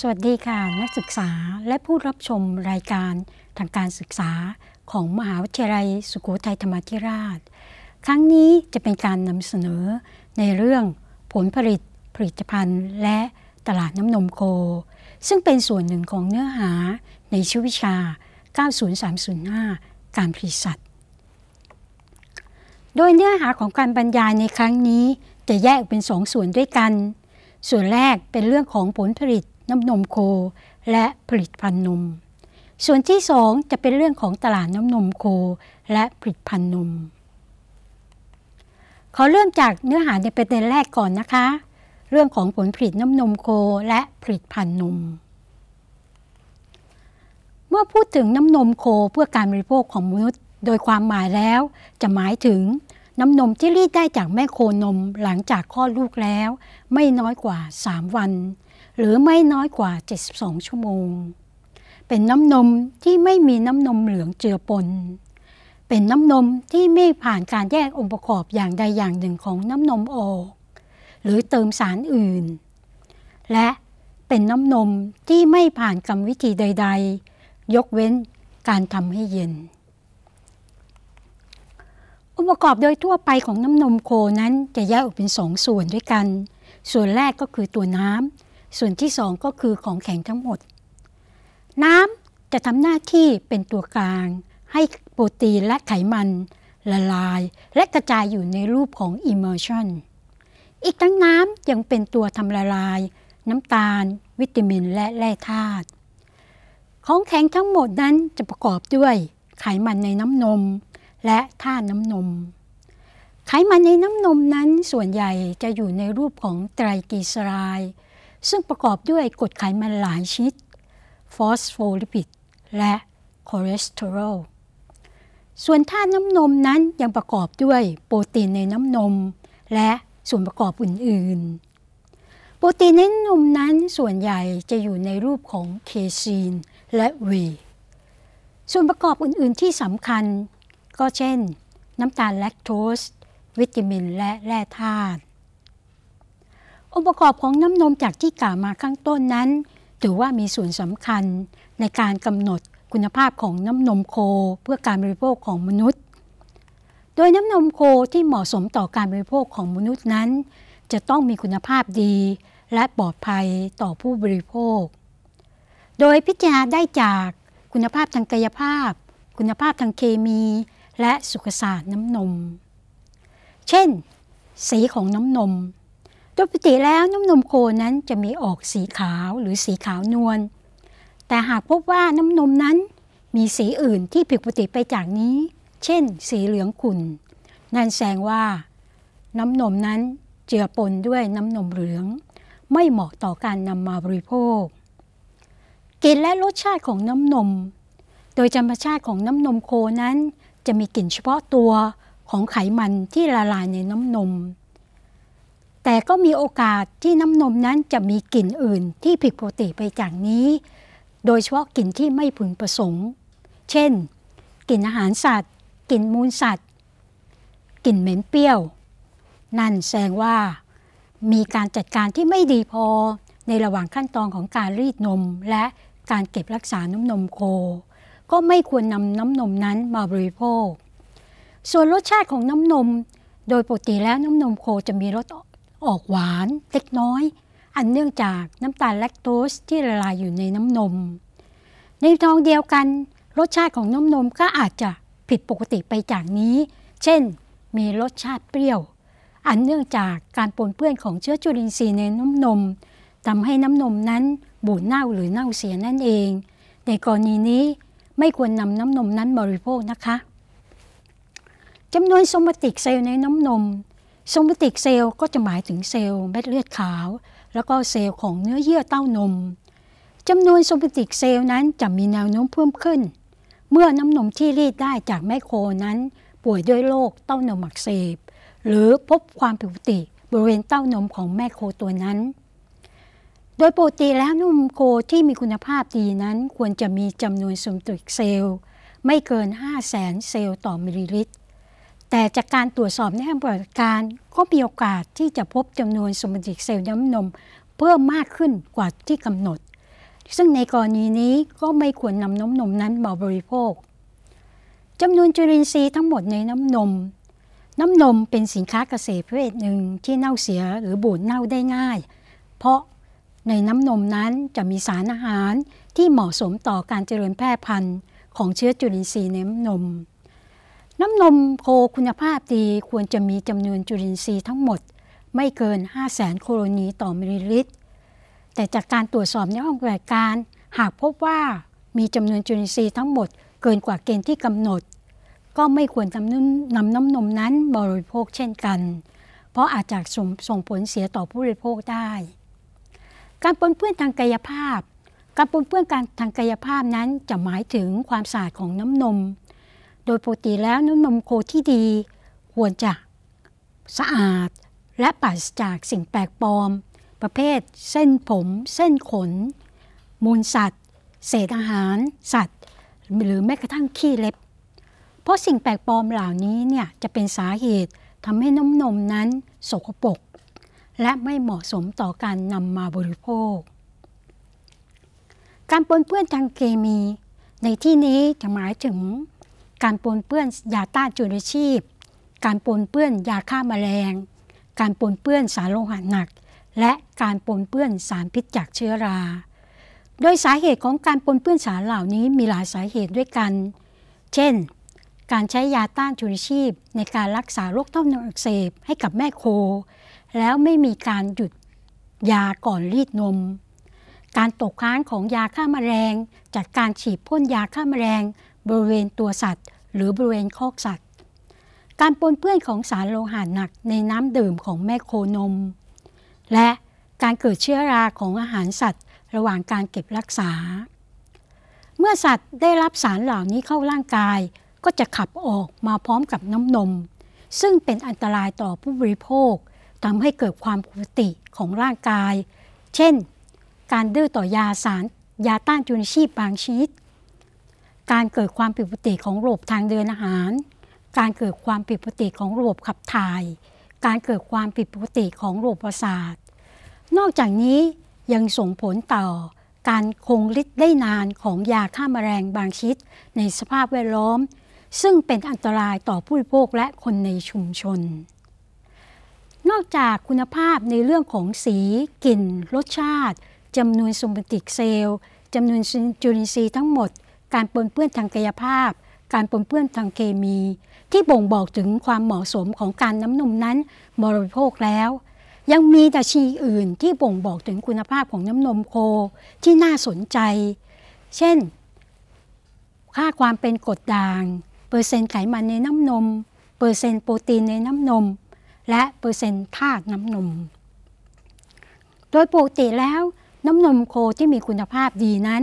สวัสดีค่ะนักศึกษาและผู้รับชมรายการทางการศึกษาของมหาวิทยาลัยสุโขทัยธรรมธิราช ครั้งนี้จะเป็นการนำเสนอในเรื่องผลผลิตผลิตภัณฑ์และตลาดน้ำนมโค ซึ่งเป็นส่วนหนึ่งของเนื้อหาในชื่วิชา 90305 การผลิตสัตว์โดยเนื้อหาของการบรรยายในครั้งนี้จะแยกเป็นสองส่วนด้วยกัน ส่วนแรกเป็นเรื่องของผลผลิตน้ำนมโคและผลิตภัณฑ์นม ส่วนที่ 2 จะเป็นเรื่องของตลาดน้ำนมโคและผลิตภัณฑ์นม ขอเริ่มจากเนื้อหาในประเด็นแรกก่อนนะคะ เรื่องของผลผลิตน้ำนมโคและผลิตภัณฑ์นม เมื่อพูดถึงน้ำนมโคเพื่อการบริโภคของมนุษย์โดยความหมายแล้ว จะหมายถึงน้ำนมที่รีดได้จากแม่โคนมหลังจากคลอดลูกแล้ว ไม่น้อยกว่า 3 วันหรือไม่น้อยกว่า 72 ชั่วโมง เป็นน้ำนมที่ไม่มีน้ำนมเหลืองเจือปน เป็นน้ำนมที่ไม่ผ่านการแยกองค์ประกอบอย่างใดอย่างหนึ่งของน้ำนมออก หรือเติมสารอื่น และเป็นน้ำนมที่ไม่ผ่าน กรรมวิธีใดๆ ยกเว้นการทำให้เย็น องค์ประกอบโดยทั่วไปของน้ำนมโคนั้นจะแยกออกเป็นสองส่วนด้วยกัน ส่วนแรกก็คือตัวน้ำส่วนที่สองก็คือของแข็งทั้งหมด น้ำจะทำหน้าที่เป็นตัวกลาง ให้โปรตีนและไขมัน ละลาย และกระจายอยู่ในรูปของ immersion อีกทั้งน้ำยังเป็นตัวทำละลาย น้ำตาล วิตามินและแร่ธาตุของแข็งทั้งหมดนั้นจะประกอบด้วย ไขมันในน้ำนมและธาตุน้ำนม ไขมันในน้ำนมนั้นส่วนใหญ่จะอยู่ในรูปของไตรกลีเซอไรด์ซึ่งประกอบด้วยกรดไขมันหลายชนิดฟอสโฟลิปิดและคอเลสเตอรอลส่วนธาตุน้ำนมนั้นยังประกอบด้วยโปรตีนในน้ำนม และส่วนประกอบอื่น ๆ โปรตีนในนมนั้นส่วนใหญ่จะอยู่ในรูปของเคซีนและวีส่วนประกอบอื่นๆที่สำคัญ ก็เช่นน้ำตาลแลคโตสวิตามิน และแร่ธาตุองค์ประกอบของน้ำนมจากที่กล่าวมาข้างต้นนั้นถือว่ามีส่วนสำคัญในการกำหนดคุณภาพของน้ำนมโค เพื่อการบริโภคของมนุษย์ โดยน้ำนมโคที่เหมาะสมต่อการบริโภคของมนุษย์นั้น จะต้องมีคุณภาพดี และปลอดภัยต่อผู้บริโภค โดยพิจารณาได้จากคุณภาพทางกายภาพ คุณภาพทางเคมีและสุขศาสตร์น้ำนม เช่น สีของน้ำนมโดยปกติแล้วน้ำนมโคนั้นจะมีออกสีขาวหรือสีขาวนวลแต่หากพบว่าน้ำนมนั้นมีสีอื่นที่ผิดปกติไปจากนี้ เช่น สีเหลืองขุ่นนั่นแสดงว่าน้ำนมนั้นเจือปนด้วยน้ำนมเหลือง ไม่เหมาะต่อการนำมาบริโภคกลิ่นและรสชาติของน้ำนม โดยธรรมชาติของน้ำนมโคนั้นจะมีกลิ่นเฉพาะตัวของไขมันที่ละลายในน้ำนมแต่ ก็มีโอกาสที่น้ำนมนั้นจะมีกลิ่นอื่นที่ผิดปกติไปจากนี้ โดยเฉพาะกลิ่นที่ไม่พึงประสงค์ เช่น กลิ่นอาหารสัตว์ กลิ่นมูลสัตว์ กลิ่นเหม็นเปรี้ยว นั่นแสดงว่ามีการจัดการที่ไม่ดีพอในระหว่างขั้นตอนของการรีดนม และการเก็บรักษาน้ำนมโค ก็ไม่ควรนำน้ำนมนั้นมาบริโภค ส่วนรสชาติของน้ำนม โดยปกติแล้วน้ำนมโคจะมีรสออกหวานเล็กน้อย อันเนื่องจากน้ำตาลแลคโตสที่ละลายอยู่ในน้ำนม ในทองเดียวกัน รสชาติของน้ำนมก็อาจจะผิดปกติไปจากนี้ เช่น มีรสชาติเปรี้ยว อันเนื่องจากการปนเปื้อนของเชื้อจุลินทรีย์ในน้ำนมทำให้น้ำนมนั้นบูดเน่าหรือเน่าเสียนั่นเอง ในกรณีนี้ไม่ควรนำน้ำนมนั้นบริโภคนะคะจำนวนโซมาติกเซลล์ในน้ำนมโซมติกเซลล์ก็จะหมายถึงเซลล์เม็ดเลือดขาว แล้วก็เซลล์ของเนื้อเยื่อเต้านมจำนวนโซมติกเซลล์นั้นจะมีแนวโน้มเพิ่มขึ้น เมื่อน้ำนมที่รีดได้จากแม่โคนั้นป่วยด้วยโรคเต้านมอักเสบหรือพบความผิดปกติบริเวณเต้านมของแม่โคตัวนั้น โดยปกติแล้วนมโคที่มีคุณภาพดีนั้นควรจะมีจำนวนโซมติกเซลล์ ไม่เกิน5 0 0 0 0 0 เซลล์ต่อมิลลิลิตรแต่จากการตรวจสอบในห้างปฏิบัติการ ก็มีโอกาสที่จะพบจำนวนสมบัติเซลล์น้ำนม เพิ่มมากขึ้นกว่าที่กำหนด ซึ่งในกรณีนี้ก็ไม่ควรนำน้ำนมนั้นมาบริโภคจำนวนจุลินทรีย์ทั้งหมดในน้ำนม น้ำนมเป็นสินค้าเกษตรประเภทหนึ่งที่เน่าเสียหรือบูดเน่าได้ง่าย เพราะในน้ำนมนั้นจะมีสารอาหารที่เหมาะสมต่อการเจริญแพร่พันธุ์ ของเชื้อจุลินทรีย์ในน้ำนมน้ำนมโคคุณภาพดีควรจะมีจำนวนจุลินทรีย์ทั้งหมด ไม่เกิน 5 0 0 0 0โคโลนีต่อมิลลิลิตรแต่จากการตรวจสอบในห้องปฏิบัติการหากพบว่ามีจำนวนจุลินทรีย์ทั้งหมดเกินกว่าเกณฑ์ที่กำหนด ก็ไม่ควรนำนำน้ำนมนั้นบริโภคเช่นกัน เพราะอาจจะส่งผลเสียต่อผู้บริโภคได้ การปนเปื้อนทางกายภาพ การปนเปื้อนการทางกายภาพนั้นจะหมายถึงความสะอาดของน้ำนมโดยปกติแล้วน้ำนมโคที่ดีควรจะสะอาดและปราศจากสิ่งแปลกปลอม ประเภทเส้นผม เส้นขน มูลสัตว์ เศษอาหาร สัตว์ หรือแม้กระทั่งขี้เล็บ เพราะสิ่งแปลกปลอมเหล่านี้เนี่ยจะเป็นสาเหตุทำให้น้ำนมนั้นสกปรกและไม่เหมาะสมต่อการนำมาบริโภค การปนเปื้อนทางเคมี ในที่นี้จะหมายถึงการปนเปื้อนยาต้านจุลชีพ การปนเปื้อนยาฆ่ามาแมลง การปนเปื้อนสารโลหะหนัก และการปนเปื้อนสารพิษจากเชื้อรา โดยสาเหตุของการปนเปื้อนสารเหล่านี้มีหลายสาเหตุด้วยกัน เช่น การใช้ยาต้านจุลชีพในการรักษาโรคต้อนมอักเสบให้กับแม่โค แล้วไม่มีการหยุดยาก่อนรีดนม การตกค้างของยาฆ่ามาแมลง จากการฉีดพ่นยาฆ่ามาแมลงบริเวณตัวสัตว์ หรือบริเวณคอกสัตว์ การปนเปื้อนของสารโลหะหนักในน้ำดื่มของแม่โคนม และการเกิดเชื้อราของอาหารสัตว์ ระหว่างการเก็บรักษา เมื่อสัตว์ได้รับสารเหล่านี้เข้าร่างกาย ก็จะขับออกมาพร้อมกับน้ำนม ซึ่งเป็นอันตรายต่อผู้บริโภคทำให้เกิดความผิดปกติของร่างกาย เช่น การดื้อต่อยาสาร ยาต้านจุลชีพบางชนิดการเกิดความผิดปกติของระบบทางเดินอาหาร การเกิดความผิดปกติของระบบขับถ่าย การเกิดความผิดปกติของระบบประสาท นอกจากนี้ยังส่งผลต่อการคงฤทธิ์ได้นานของยาฆ่ามาแมลงบางชนิดในสภาพแวดล้อม ซึ่งเป็นอันตรายต่อผู้บริโภคและคนในชุมชน นอกจากคุณภาพในเรื่องของสีกลิ่น รสชาติ จำนวนสมบัติเซลล์จำนวนจุลินทรีย์ทั้งหมดการปนเปื้อนทางกายภาพ การปนเปื้อนทางเคมี ที่บ่งบอกถึงความเหมาะสมของการน้ำนมนั้นบริโภคแล้ว ยังมีดัชนีอื่นที่บ่งบอกถึงคุณภาพของน้ำนมโคที่น่าสนใจ เช่น ค่าความเป็นกรดด่าง เปอร์เซ็นต์ไขมันในน้ำนมเปอร์เซ็นต์โปรตีนในน้ำนม และเปอร์เซ็นต์ธาตุน้ำนมโดยปกติแล้ว น้ำนมโคที่มีคุณภาพดีนั้น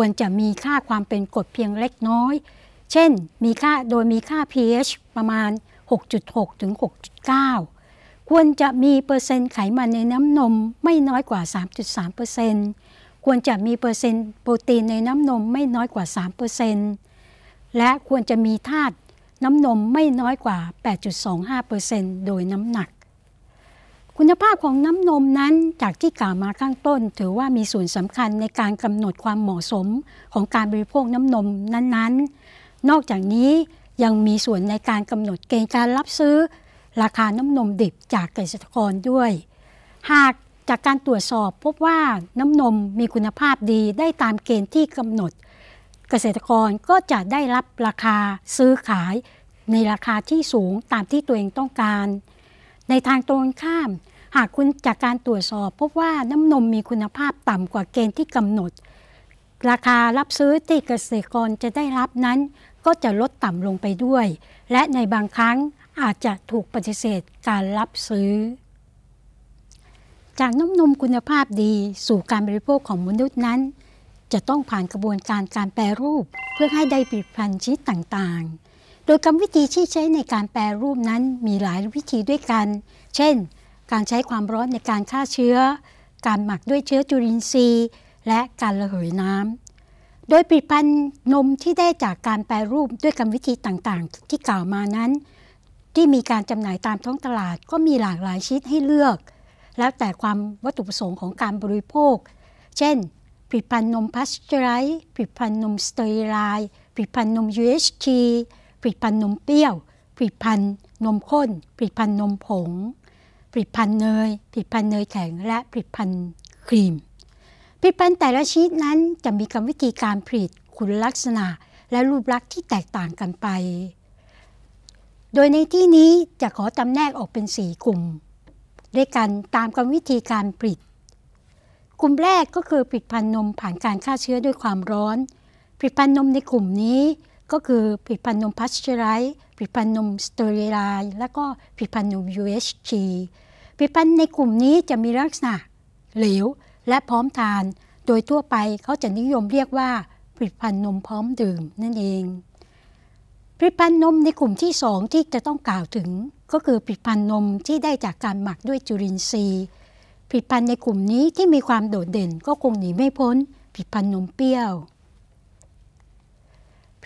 ควรจะมีค่าความเป็นกรดเพียงเล็กน้อย เช่น มีค่า โดยมีค่า pH ประมาณ 6.6 ถึง 6.9 ควรจะมีเปอร์เซ็นต์ไขมันในน้ำนมไม่น้อยกว่า 3.3%เซควรจะมีเปอร์เซ็นต์โปรตีนในน้ำนมไม่น้อยกว่า3%เซและควรจะมีธาตุน้ำนมไม่น้อยกว่า 8.25%โดยน้ำหนักคุณภาพของน้ำนมนั้นจากที่กล่าวมาข้างต้น ถือว่ามีส่วนสำคัญในการกำหนดความเหมาะสมของการบริโภคน้ำนมนั้น ๆ นอกจากนี้ยังมีส่วนในการกำหนดเกณฑ์การรับซื้อ ราคาน้ำนมดิบจากเกษตรกรด้วย หากจากการตรวจสอบพบว่าน้ำนมมีคุณภาพดีได้ตามเกณฑ์ที่กำหนด เกษตรกรก็จะได้รับราคาซื้อขาย ในราคาที่สูงตามที่ตัวเองต้องการในทางตรงข้าม หากคุณจากการตรวจสอบพบว่าน้ำนมมีคุณภาพต่ำกว่าเกณฑ์ที่กำหนด ราคารับซื้อที่เกษตรกรจะได้รับนั้นก็จะลดต่ำลงไปด้วย และในบางครั้งอาจจะถูกปฏิเสธการรับซื้อ จากน้ำนมคุณภาพดีสู่การบริโภคของมนุษย์นั้น จะต้องผ่านกระบวนการการแปรรูปเพื่อให้ได้ผลิตภัณฑ์ชิ้นต่างๆโดยกรรมวิธีที่ใช้ในการแปรรูปนั้นมีหลายวิธีด้วยกัน เช่น การใช้ความร้อนในการฆ่าเชื้อ การหมักด้วยเชื้อจุลินทรีย์และการระเหยน้ำโดยผลิตภัณฑ์นมที่ได้จากการแปรรูปด้วยกรรมวิธีต่างๆ ที่กล่าวมานั้น ที่มีการจำหน่ายตามท้องตลาดก็มีหลากหลายชนิดให้เลือก แล้วแต่ความวัตถุประสงค์ของการบริโภค เช่นผลิตภัณฑ์นมพัชเจอไรผลิตภัณฑ์นมสเตอร์ไรผลิตภัณฑ์นม UHT ผลิตภัณฑ์นมเปรี้ยว ผลิตภัณฑ์นมข้น ผลิตภัณฑ์นมผง ผลิตภัณฑ์เนยผลิตภัณฑ์เนยแข็ง และผลิตภัณฑ์ครีม ผลิตภัณฑ์แต่ละชนิดนั้นจะมีกรรมวิธีการผลิต คุณลักษณะ และรูปลักษณ์ที่แตกต่างกันไป โดยในที่นี้จะขอจำแนกออกเป็น 4 กลุ่ม ด้วยกันตามกรรมวิธีการผลิต กลุ่มแรกก็คือผลิตภัณฑ์นมผ่านการฆ่าเชื้อด้วยความร้อน ผลิตภัณฑ์นมในกลุ่มนี้ก็คือผลิตภัณฑ์นมพัชเจอไรส์ผลิตภัณฑ์นมสเตอริไลและก็ผลิตภัณฑ์นม u h g ผลิตภัณฑ์ในกลุ่มนี้จะมีลักษณะ เหลวและพร้อมทาน โดยทั่วไปเขาจะนิยมเรียกว่าผลิตภัณฑ์นมพร้อมดื่มนั่นเองผลิตภัณฑ์นมในกลุ่มที่ 2 ที่จะต้องกล่าวถึง ก็คือผลิตภัณฑ์นมที่ได้จากการหมักด้วยจุลินทรีย์ผลิตภัณฑ์ในกลุ่มนี้ที่มีความโดดเด่น ก็คงหนีไม่พ้นผลิตภัณฑ์นมเปรี้ยว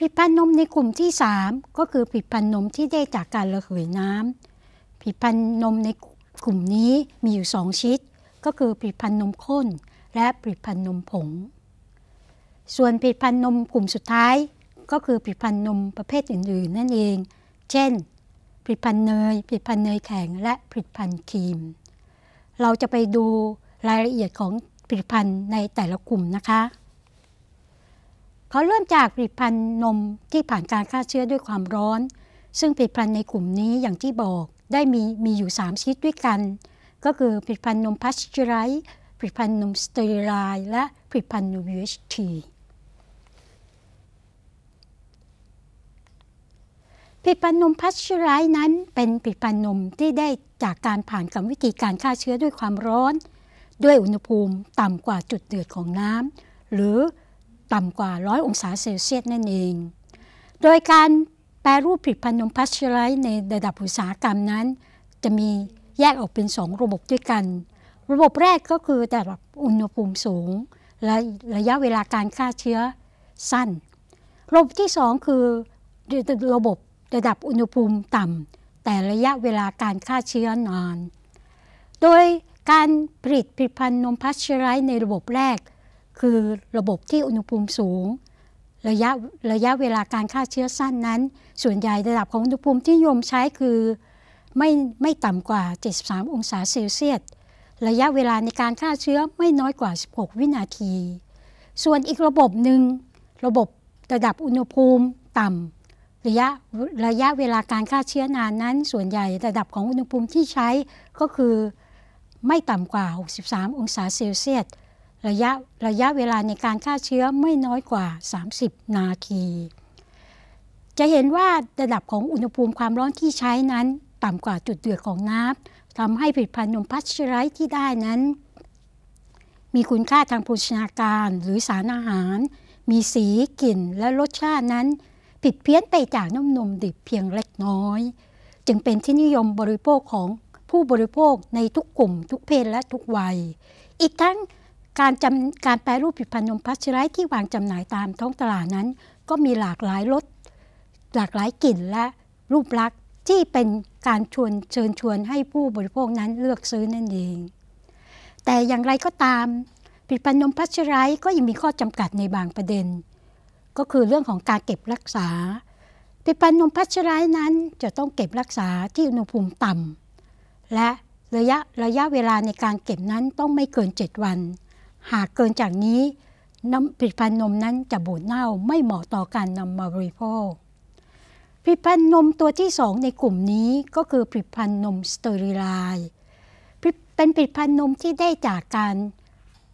ผลิตภัณฑ์นมในกลุ่มที่ 3 ก็คือผลิตภัณฑ์นมที่ได้จากการระเหยน้ำผลิตภัณฑ์นมในกลุ่มนี้มีอยู่ 2ชิด ก็คือผลิตภัณฑ์นมข้นและผลิตภัณฑ์นมผง ส่วนผลิตภัณฑ์นมกลุ่มสุดท้าย ก็คือผลิตภัณฑ์นมประเภทอื่นๆ นั่นเอง เช่น ผลิตภัณฑ์เนยผลิตภัณฑ์เนยแข็งและผลิตภัณฑ์ครีม เราจะไปดูรายละเอียดของผลิตภัณฑ์ในแต่ละกลุ่มนะคะเขาเริ่มจากผลิตภัณฑ์นมที่ผ่านการฆ่าเชื้อด้วยความร้อน ซึ่งผลิตภัณฑ์ในกลุ่มนี้อย่างที่บอกได้มีมีอยู่3ชิ้นด้วยกัน ก็คือผลิตภัณฑ์นมพัชเจอไรผลิตภัณฑ์นมสเตอร์ไลและผลิตภัณฑ์นม UHT ผลิตภัณฑ์นมพัชเจอไรนั้น เป็นผลิตภัณฑ์นมที่ได้จากการผ่านกรรมวิธีการฆ่าเชื้อด้วยความร้อน ด้วยอุณหภูมิต่ำกว่าจุดเดือดของน้ำหรือต่ำกว่า 100 องศาเซลเซียสนั่นเอง โดยการแปรรูปผลิตภัณฑ์นมพัชไรในระดับอุตสาหกรรมนั้น จะมีแยกออกเป็น 2 ระบบด้วยกัน ระบบแรกก็คือแต่ระอุณหภูมิสูง และระยะเวลาการฆ่าเชื้อสั้น ระบบที่ 2 คือ ระบบระดับอุณหภูมิต่ำแต่ระยะเวลาการฆ่าเชื้อนาน โดยการผลิตผลิตภัณฑ์นมพัชไรในระบบแรกคือระบบที่อุณหภูมิสูง ระยะระยะเวลาการฆ่าเชื้อสั้นนั้น ส่วนใหญ่ระดับของอุณหภูมิที่ยมใช้คือไม่ไม่ต่ำกว่า 73 องศาเซลเซียส ระยะเวลาในการฆ่าเชื้อไม่น้อยกว่า 16 วินาที ส่วนอีกระบบหนึ่งระบบระดับอุณหภูมิต่ำระยะระยะเวลาการฆ่าเชื้อนานนั้น ส่วนใหญ่ระดับของอุณหภูมิที่ใช้ก็คือ ไม่ต่ำกว่า 63 องศาเซลเซียสระยะระยะเวลาในการฆ่าเชื้อไม่น้อยกว่า 30 นาที จะเห็นว่าระดับของอุณหภูมิความร้อนที่ใช้นั้น ต่ำกว่าจุดเดือดของน้ำ ทำให้ผลิตภัณฑ์นมพัชไรที่ได้นั้น มีคุณค่าทางโภชนาการหรือสารอาหาร มีสีกลิ่นและรสชาตินั้น ผิดเพี้ยนไปจากน้ำนมดิบเพียงเล็กน้อย จึงเป็นที่นิยมบริโภคของผู้บริโภคในทุกกลุ่ม ทุกเพศและทุกวัย อีกทั้งการจำการแปรรูปผลิตภัณฑ์นมพัชไรที่วางจำหน่ายตามท้องตลาดนั้น ก็มีหลากหลายรสหลากหลายกลิ่นและรูปลักษณ์ที่เป็นการชวนเชิญชวนให้ผู้บริโภคนั้นเลือกซื้อนั่นเองแต่อย่างไรก็ตามผลิตภัณฑ์นมพัชไรก็ยังมีข้อจำกัดในบางประเด็น ก็คือเรื่องของการเก็บรักษาผลิตภัณฑ์นมพัชไรนั้นจะต้องเก็บรักษาที่อุณหภูมิต่ำและระยะระยะเวลาในการเก็บนั้นต้องไม่เกิน 7 วันหากเกินจากนี้น้ำผลิตภัณฑ์นมนั้นจะบูดเน่าไม่เหมาะต่อการนำมาบริโภคผลิตภัณฑ์นมตัวที่ 2 ในกลุ่มนี้ก็คือผลิตภัณฑ์นมสเตอริไลเป็นผลิตภัณฑ์นมที่ได้จากการ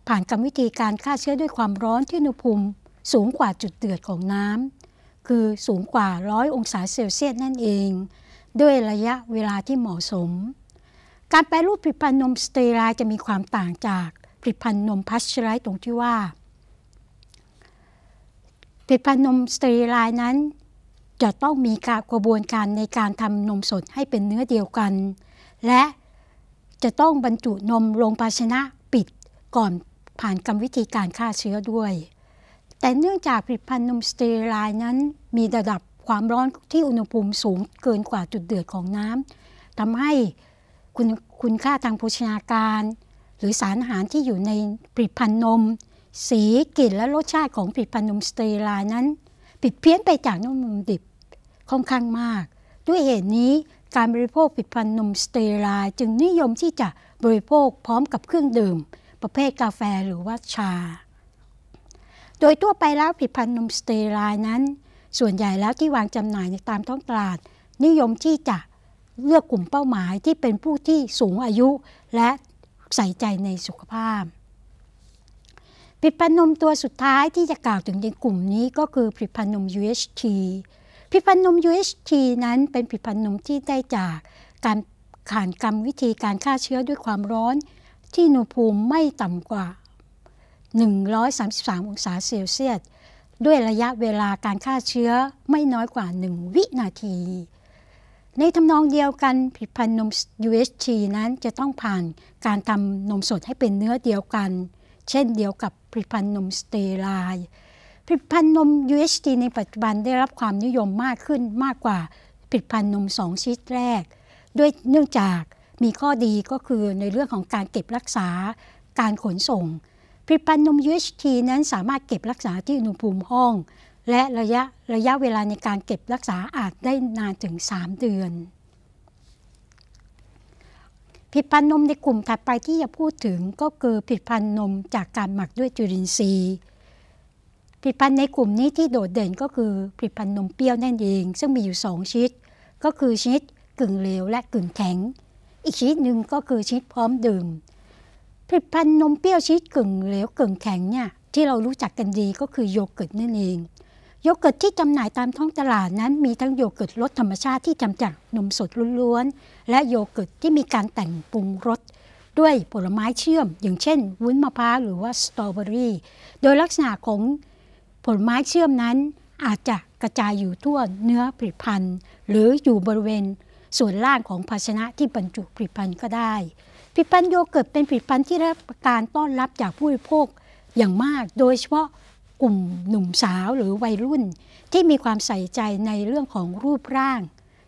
ผ่านกรรมวิธีการฆ่าเชื้อด้วยความร้อนที่อุณหภูมิสูงกว่าจุดเดือดของน้ำคือสูงกว่าร้อยองศาเซลเซียสนั่นเอง ด้วยระยะเวลาที่เหมาะสม การแปรรูปผลิตภัณฑ์นมสเตอริไลจะมีความต่างจากผลิตภัณฑ์นมพัชไรตรงที่ว่าผลิตภัณฑ์นมสเตรีไลน์นั้น จะต้องมีกระบวนการในการทำนมสดให้เป็นเนื้อเดียวกัน และจะต้องบรรจุนมลงภาชนะปิดก่อนผ่านกรรมวิธีการฆ่าเชื้อด้วย แต่เนื่องจากผลิตภัณฑ์นมสเตรีไลน์นั้นมีระดับความร้อนที่อุณหภูมิสูงเกินกว่าจุดเดือดของน้ำทำให้คุณคุณค่าทางโภชนาการหรือสารอาหารที่อยู่ในผลิตภัณฑ์นม สีกลิ่นและรสชาติของผลิตภัณฑ์นมสเตอรานั้น ผิดเพี้ยนไปจากนมนมดิบค่อนข้างมาก ด้วยเหตุนี้การบริโภคผลิตภัณฑ์นมสเตอราจึงนิยมที่จะบริโภคพร้อมกับเครื่องดื่ม ประเภทกาแฟหรือว่าชา โดยทั่วไปแล้วผลิตภัณฑ์นมสเตอรานั้น ส่วนใหญ่แล้วที่วางจำหน่ายในตามท้องตลาด นิยมที่จะเลือกกลุ่มเป้าหมายที่เป็นผู้ที่สูงอายุและใส่ใจในสุขภาพผลิตภัณฑ์นมตัวสุดท้ายที่จะกล่าวถึงในกลุ่มนี้ก็คือผลิตภัณฑ์นม UHT ผลิตภัณฑ์นม UHT นั้นเป็นผลิตภัณฑ์นมที่ได้จากการขานกรรมวิธีการฆ่าเชื้อด้วยความร้อน ที่อุณหภูมิไม่ต่ำกว่า 133 องศาเซลเซียส ด้วยระยะเวลาการฆ่าเชื้อไม่น้อยกว่า 1 วินาทีในทำนองเดียวกันผลิตภัณฑ์นม UHT นั้นจะต้องผ่านการทำนมสดให้เป็นเนื้อเดียวกัน เช่นเดียวกับผลิตภัณฑ์นมสเตอรล์ผลิตภัณฑ์นม UHT ในปัจจุบันได้รับความนิยมมากขึ้นมากกว่าผลิตภัณฑ์นมสองชนิดแรก ด้วยเนื่องจากมีข้อดีก็คือในเรื่องของการเก็บรักษาการขนส่งผลิตภัณฑ์นม UHT นั้นสามารถเก็บรักษาที่อุณหภูมิห้องและระยะระยะเวลาในการเก็บรักษาอาจได้นานถึง 3 เดือน ผิดพันนมในกลุ่มถัดไปที่จะพูดถึงก็คือผิดพันนมจากการหมักด้วยจุลินทรีย์ ผิดพันในกลุ่มนี้ที่โดดเด่นก็คือผิดพันนมเปรี้ยวนั่นเอง ซึ่งมีอยู่ 2ชนิด ก็คือชนิดกึ่งเหลวและกึ่งแข็ง อีกชนิดหนึ่งก็คือชนิดพร้อมดื่มผลิตภัณฑ์นมเปรี้ยวชีดกึ่งเหลวกึ่งแข็งเนี่ยที่เรารู้จักกันดีก็คือโยเกิร์ตนั่นเองโยเกิร์ตที่จำหน่ายตามท้องตลาดนั้น มีทั้งโยเกิร์ตรสธรรมชาติที่ทำจากนมสดล้วนๆและโยเกิร์ตที่มีการแต่งปรุงรสด้วยผลไม้เชื่อมอย่างเช่นวุ้นมะพร้าวหรือว่าสตรอเบอรี่โดยลักษณะของผลไม้เชื่อมนั้นอาจจะกระจายอยู่ทั่วเนื้อผลิตภัณฑ์หรืออยู่บริเวณส่วนล่างของภาชนะที่บรรจุผลิตภัณฑ์ก็ได้ ผลิตภัณฑ์โยเกิร์ตเป็นผลิตภัณฑ์ที่ได้รับการต้อนรับจากผู้บริโภคอย่างมาก โดยเฉพาะกลุ่มหนุ่มสาวหรือวัยรุ่นที่มีความใส่ใจในเรื่องของรูปร่าง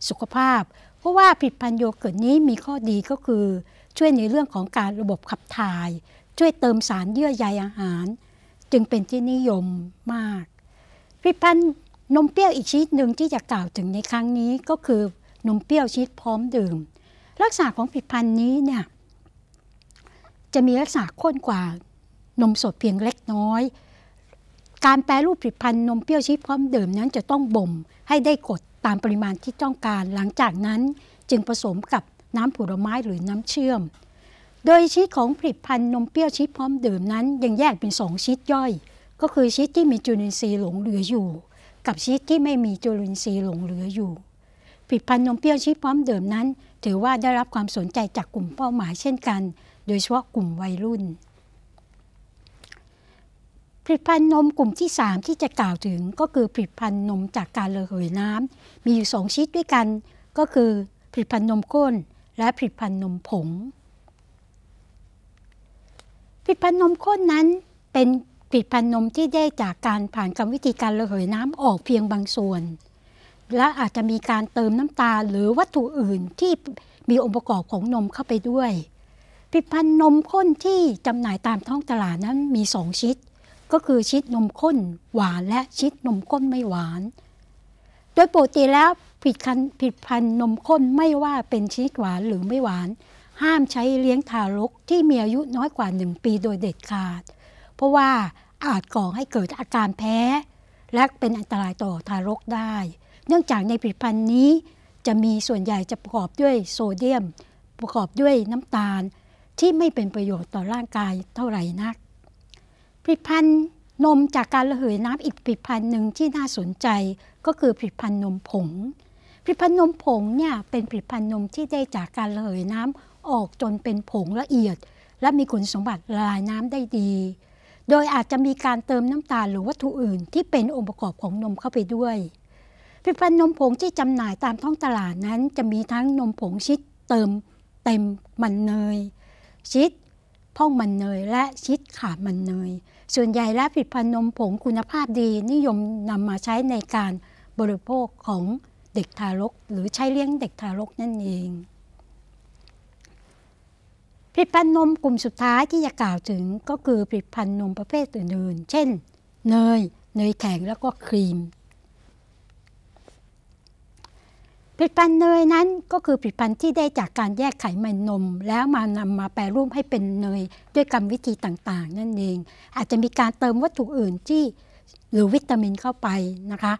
สุขภาพ เพราะว่าผิดพันโยเกิร์ตนี้มีข้อดีก็คือช่วยในเรื่องของการระบบขับถ่าย ช่วยเติมสารเยื่อใยอาหาร จึงเป็นที่นิยมมาก ผิดพันนมเปรี้ยวอีกชนิดหนึ่งที่จะกล่าวถึงในครั้งนี้ก็คือนมเปรี้ยวชนิดพร้อมดื่มลักษณะของผิดพันนี้เนี่ยจะมีลักษณะข้นกว่านมสดเพียงเล็กน้อยการแปรรูปผลิตภัณฑ์นมเปรี้ยวชีพพร้อมดื่มนั้นจะต้องบ่มให้ได้กดตามปริมาณที่ต้องการหลังจากนั้นจึงผสมกับน้ำผลไม้หรือน้ำเชื่อม โดยชีสของผลิตภัณฑ์นมเปรี้ยวชีสพร้อมดื่มนั้น ยังแยกเป็นสองชีสย่อย ก็คือชีสที่มีจุลินทรีย์หลงเหลืออยู่ กับชีสที่ไม่มีจุลินทรีย์หลงเหลืออยู่ ผลิตภัณฑ์นมเปรี้ยวชีสพร้อมดื่มนั้น ถือว่าได้รับความสนใจจากกลุ่มเป้าหมายเช่นกัน โดยเฉพาะกลุ่มวัยรุ่นผลิตภัณฑ์นมกลุ่มที่ 3 ที่จะกล่าวถึงก็คือผลิตภัณฑ์นมจากการระเหยน้ำ มีอยู่ 2ชิ้นด้วยกัน ก็คือผลิตภัณฑ์นมข้น และผลิตภัณฑ์นมผงผลิตภัณฑ์นมข้นนั้นเป็นผลิตภัณฑ์นมที่ได้จากการผ่านกรรมวิธีการระเหยน้ำออกเพียงบางส่วน และอาจจะมีการเติมน้ำตาหรือวัตถุอื่นที่มีองค์ประกอบของนมเข้าไปด้วย ผลิตภัณฑ์นมข้นที่จำหน่ายตามท้องตลาดนั้นมี 2ชิ้นก็คือชีสนมข้นหวานและชีสนมข้นไม่หวาน โดยปกติแล้วผิดคันผิดพันนมข้นไม่ว่าเป็นชีสหวานหรือไม่หวาน ห้ามใช้เลี้ยงทารกที่มีอายุน้อยกว่า 1 ปีโดยเด็ดขาด เพราะว่าอาจก่อให้เกิดอาการแพ้ และเป็นอันตรายต่อทารกได้ เนื่องจากในผลิตภัณฑ์นี้จะมีส่วนใหญ่จะประกอบด้วยโซเดียมประกอบด้วยน้ำตาลที่ไม่เป็นประโยชน์ต่อร่างกายเท่าไหร่นักผลิตภัณฑ์นมจากการระเหยน้ำอีกผลิตภัณฑ์หนึ่งที่น่าสนใจ ก็คือผลิตภัณฑ์นมผง ผลิตภัณฑ์นมผงเนี่ยเป็นผลิตภัณฑ์นมที่ได้จากการระเหยน้ำออกจนเป็นผงละเอียด และมีคุณสมบัติละลายน้ำได้ดี โดยอาจจะมีการเติมน้ำตาลหรือวัตถุอื่นที่เป็นองค์ประกอบของนมเข้าไปด้วย ผลิตภัณฑ์นมผงที่จำหน่ายตามท้องตลาดนั้น จะมีทั้งนมผงชิดเติมเต็มมันเนย ชิดพ่องมันเนยและชิดขาดมันเนยส่วนใหญ่แล้วผลิตภัณฑ์นมผงคุณภาพดีนิยมนำมาใช้ในการบริโภคของเด็กทารกหรือใช้เลี้ยงเด็กทารกนั่นเองผลิตภัณฑ์นมกลุ่มสุดท้ายที่จะกล่าวถึงก็คือผลิตภัณฑ์นมประเภทอื่น ๆ เช่น เนย เนยแข็ง แล้วก็ครีมผลิตภัณฑ์เนยนั้นก็คือผลิตภัณฑ์ที่ได้จากการแยกไขมันนม แล้วมานำมาแปรรูปให้เป็นเนยด้วยกรรมวิธีต่างๆ นั่นเอง อาจจะมีการเติมวัตถุอื่นที่หรือวิตามินเข้าไปนะคะ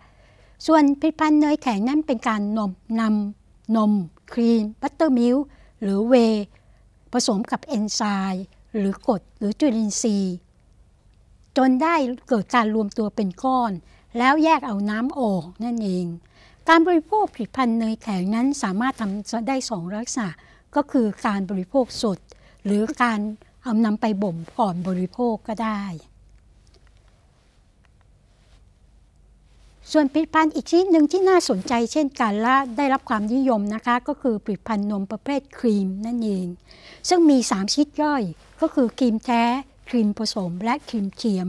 ส่วนผลิตภัณฑ์เนยแข็งนั้นเป็นการนมนำนมครีมบัตเตอร์มิลหรือเว ผสมกับเอนไซม์หรือกรดหรือจุลินทรีย์ จนได้เกิดการรวมตัวเป็นก้อน แล้วแยกเอาน้ำออกนั่นเองการบริโภคผลิตภัณฑ์เนยแข็งนั้นสามารถทำได้สองลักษณะก็คือการบริโภคสด หรือการเอานำไปบ่มก่อนบริโภคก็ได้ ส่วนผลิตภัณฑ์อีกชนิดหนึ่งที่น่าสนใจเช่นกันและได้รับความนิยมนะคะก็คือผลิตภัณฑ์นมประเภทครีมนั่นเอง ซึ่งมี3ชิิดย่อยก็คือครีมแท้ ครีมผสมและครีมเทียม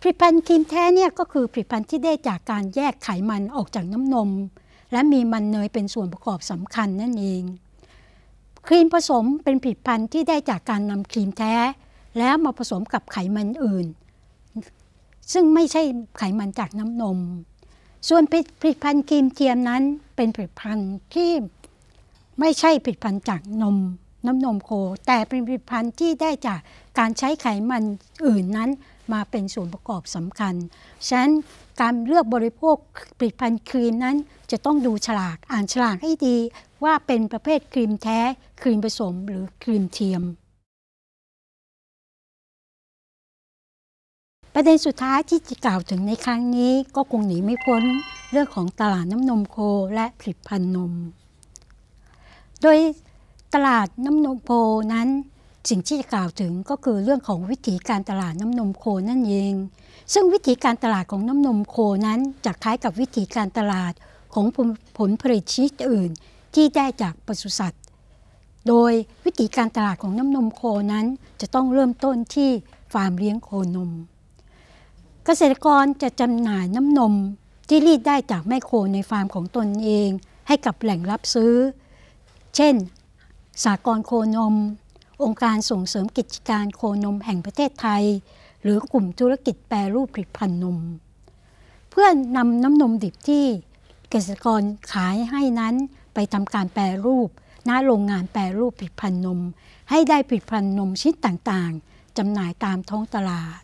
ผลิตภัณฑ์ครีมแท้เนี่ยก็คือผลิตภัณฑ์ที่ได้จากการแยกไขมันออกจากน้ำนม และมีมันเนยเป็นส่วนประกอบสำคัญนั่นเองครีมผสมเป็นผลิตภัณฑ์ที่ได้จากการนำครีมแท้แล้วมาผสมกับไขมันอื่น ซึ่งไม่ใช่ไขมันจากน้ำนม ส่วนผลิตภัณฑ์ครีมเทียมนั้นเป็นผลิตภัณฑ์ที่ไม่ใช่ผลิตภัณฑ์จากนมน้ำนมโค แต่เป็นผลิตภัณฑ์ที่ได้จากการใช้ไขมันอื่นนั้นมาเป็นส่วนประกอบสำคัญ ฉะนั้นการเลือกบริโภคผลิตภัณฑ์ครีมนั้นจะต้องดูฉลากอ่านฉลากให้ดีว่าเป็นประเภทครีมแท้ครีมผสมหรือครีมเทียม ประเด็นสุดท้ายที่จะกล่าวถึงในครั้งนี้ก็คงหนีไม่พ้นเรื่องของตลาดน้ำนมโคและผลิตภัณฑ์นม โดยตลาดน้ำนมโคนั้นสิ่งที่จะกล่าวถึงก็คือเรื่องของวิธีการตลาดน้ำนมโคนั่นเอง ซึ่งวิธีการตลาดของน้ำนมโคนั้นจะคล้ายกับวิธีการตลาดของผลผลิตชนิดอื่นที่ได้จากปศุสัตว์ โดยวิธีการตลาดของน้ำนมโคนั้นจะต้องเริ่มต้นที่ฟาร์มเลี้ยงโคนม เกษตรกรจะจำหน่ายน้ำนมที่รีดได้จากแม่โคในฟาร์มของตนเอง ให้กับแหล่งรับซื้อ เช่นสากรโคนมองค์การส่งเสริมกิจการโคนมแห่งประเทศไทย หรือกลุ่มธุรกิจแปรรูปผลิตภัณฑ์นม เพื่อนำน้ำนมดิบที่ เกษตรกรขายให้นั้นไปทำการแปรรูปณโรงงานแปรรูปผลิตภัณฑ์นม ให้ได้ผลิตภัณฑ์นมชิ้นต่างๆจำหน่ายตามท้องตลาด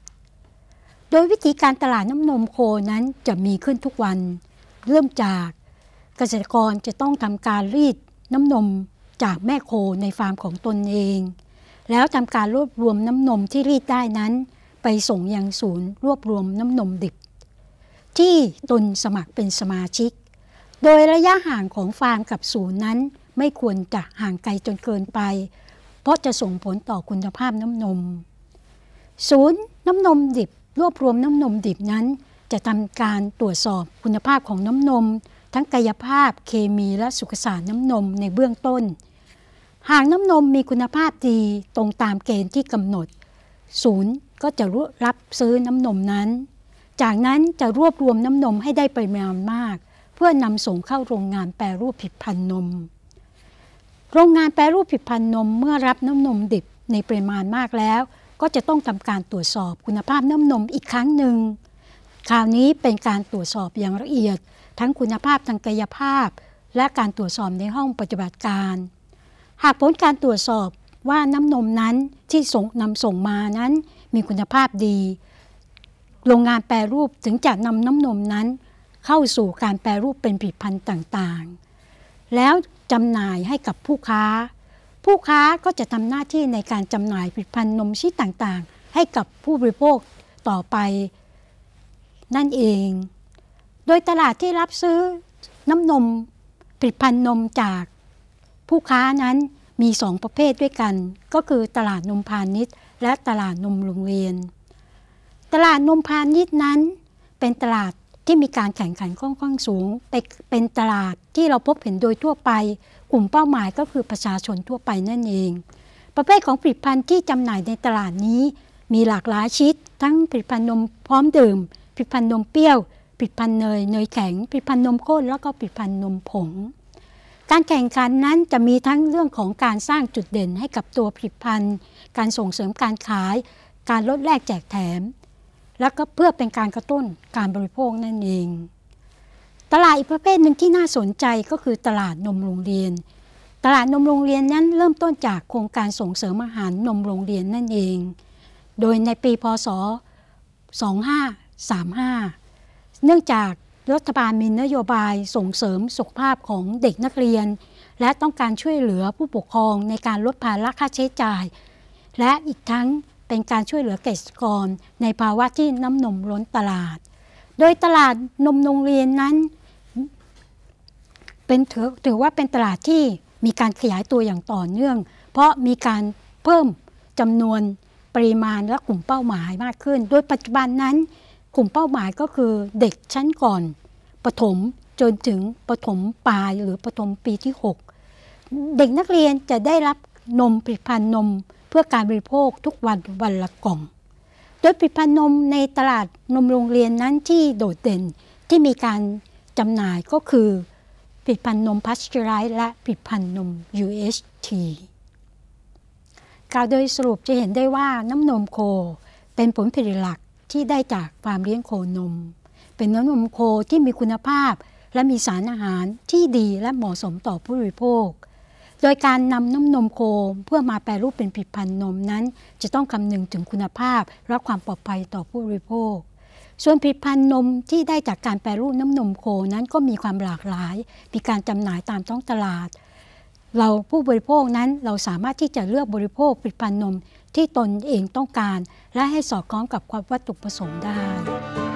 โดยวิธีการตลาดน้ำนมโคนั้นจะมีขึ้นทุกวันเริ่มจาก เกษตรกรจะต้องทำการรีดน้ำนมจากแม่โคในฟาร์มของตนเองแล้วทำการรวบรวมน้ำนมที่รีดได้นั้น ไปส่งยังศูนย์รวบรวมน้ำนมดิบ ที่ตนสมัครเป็นสมาชิก โดยระยะห่างของฟาร์มกับศูนย์นั้นไม่ควรจะห่างไกลจนเกินไป เพราะจะส่งผลต่อคุณภาพน้ำนม ศูนย์น้ำนมดิบรวบรวมน้ำนมดิบนั้น จะทำการตรวจสอบคุณภาพของน้ำนม ทั้งกายภาพเคมีและสุขสารน้ำนมในเบื้องต้นหากน้ำนมมีคุณภาพดีตรงตามเกณฑ์ที่กำหนด ศูนย์ก็จะรับซื้อน้ำนมนั้น จากนั้นจะรวบรวมน้ำนมให้ได้ปริมาณมาก เพื่อนำส่งเข้าโรงงานแปรรูปผิดพันนม โรงงานแปรรูปผิดพันนมเมื่อรับน้ำนมดิบในปริมาณมากแล้ว ก็จะต้องทำการตรวจสอบคุณภาพน้ำนมอีกครั้งหนึ่ง คราวนี้เป็นการตรวจสอบอย่างละเอียด ทั้งคุณภาพทางกายภาพ และการตรวจสอบในห้องปฏิบัติการหากผลการตรวจสอบว่าน้ำนมนั้นที่ส่งนำส่งมานั้น มีคุณภาพดี โรงงานแปรรูปถึงจะนำน้ำนมนั้นเข้าสู่การแปรรูปเป็นผลิตภัณฑ์ต่างๆ แล้วจำหน่ายให้กับผู้ค้า ผู้ค้าก็จะทำหน้าที่ในการจำหน่ายผลิตภัณฑ์นมชีสต่างๆ ให้กับผู้บริโภคต่อไป นั่นเอง โดยตลาดที่รับซื้อ น้ำนมผลิตภัณฑ์นมจากผู้ค้านั้นมีสองประเภทด้วยกัน ก็คือตลาดนมพาณิชย์และตลาดนมโรงเรียน ตลาดนมพาณิชย์นั้น เป็นตลาดที่มีการแข่งขันค่อนข้างสูง เป็นตลาดที่เราพบเห็นโดยทั่วไป กลุ่มเป้าหมายก็คือประชาชนทั่วไปนั่นเอง ประเภทของผลิตภัณฑ์ที่จำหน่ายในตลาดนี้ มีหลากหลายชิด ทั้งผลิตภัณฑ์นมพร้อมดื่มผลิตภัณฑ์นมเปรี้ยว ผลิตภัณฑ์เนยเนยแข็งผลิตภัณฑ์นมข้นแล้วก็ผลิตภัณฑ์นมผงการแข่งขันนั้นจะมีทั้งเรื่องของการสร้างจุดเด่นให้กับตัวผลิตภัณฑ์ การส่งเสริมการขาย การลดแลกแจกแถม และก็เพื่อเป็นการกระตุ้นการบริโภคนั่นเอง ตลาดอีกประเภทหนึ่งที่น่าสนใจก็คือตลาดนมโรงเรียน ตลาดนมโรงเรียนนั้นเริ่มต้นจากโครงการส่งเสริมอาหารนมโรงเรียนนั่นเอง โดยในปีพศ 2535 เนื่องจากรัฐบาลมีนโยบายส่งเสริมสุขภาพของเด็กนักเรียน และต้องการช่วยเหลือผู้ปกครอง ในการลดภาระค่าใช้จ่าย และอีกทั้งเป็นการช่วยเหลือเกษตรกร ในภาวะที่น้ำนมล้นตลาด โดยตลาดนมโรงเรียนนั้น เป็นถือว่าเป็นตลาดที่มีการขยายตัวอย่างต่อเนื่อง เพราะมีการเพิ่มจำนวนปริมาณและกลุ่มเป้าหมายมากขึ้น โดยปัจจุบันนั้นกลุ่มเป้าหมายก็คือเด็กชั้นก่อนประถมจนถึงประถมปลายหรือประถมปีที่ 6 เด็กนักเรียนจะได้รับนมผลิตภัณฑ์นมเพื่อการบริโภคทุกวันวันละกล่อง โดยผลิตภัณฑ์นมในตลาดนมโรงเรียนนั้นที่โดดเด่นที่มีการจำหน่ายก็คือผลิตภัณฑ์นมพัสเจอไร์และผลิตภัณฑ์นม UHT กล่าวโดยสรุปจะเห็นได้ว่าน้ำนมโคเป็นผลผลิตหลักที่ได้จากฟาร์มเลี้ยงโคนม เป็นน้ำนมโคที่มีคุณภาพ และมีสารอาหารที่ดีและเหมาะสมต่อผู้บริโภค โดยการนำน้ำนมโค เพื่อมาแปลรูปเป็นผลิตภัณฑ์นมนั้น จะต้องคำนึงถึงคุณภาพและความปลอดภัยต่อผู้บริโภค ส่วนผลิตภัณฑ์นมที่ได้จากการแปลรูปน้ำนมโคนั้นก็มีความหลากหลาย มีการจำหน่ายตามท้องตลาด เราผู้บริโภคนั้นเราสามารถที่จะเลือกบริโภคผลิตภัณฑ์นมที่ตนเองต้องการและให้สอดคล้องกับความวัตถุประสงค์ได้